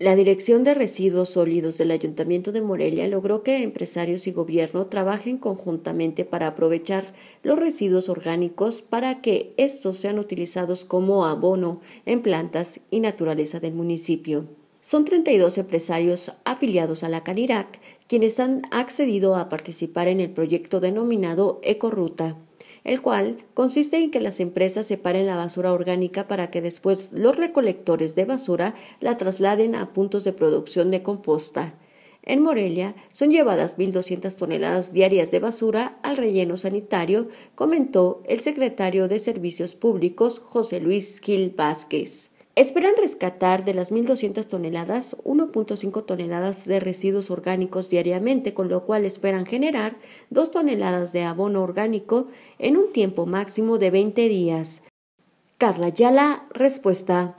La Dirección de Residuos Sólidos del Ayuntamiento de Morelia logró que empresarios y gobierno trabajen conjuntamente para aprovechar los residuos orgánicos para que estos sean utilizados como abono en plantas y naturaleza del municipio. Son 32 empresarios afiliados a la Canirac quienes han accedido a participar en el proyecto denominado Ecoruta, el cual consiste en que las empresas separen la basura orgánica para que después los recolectores de basura la trasladen a puntos de producción de composta. En Morelia son llevadas 1.200 toneladas diarias de basura al relleno sanitario, comentó el secretario de Servicios Públicos José Luis Gil Vázquez. Esperan rescatar de las 1.200 toneladas 1.5 toneladas de residuos orgánicos diariamente, con lo cual esperan generar 2 toneladas de abono orgánico en un tiempo máximo de 20 días. Carla Yala, respuesta.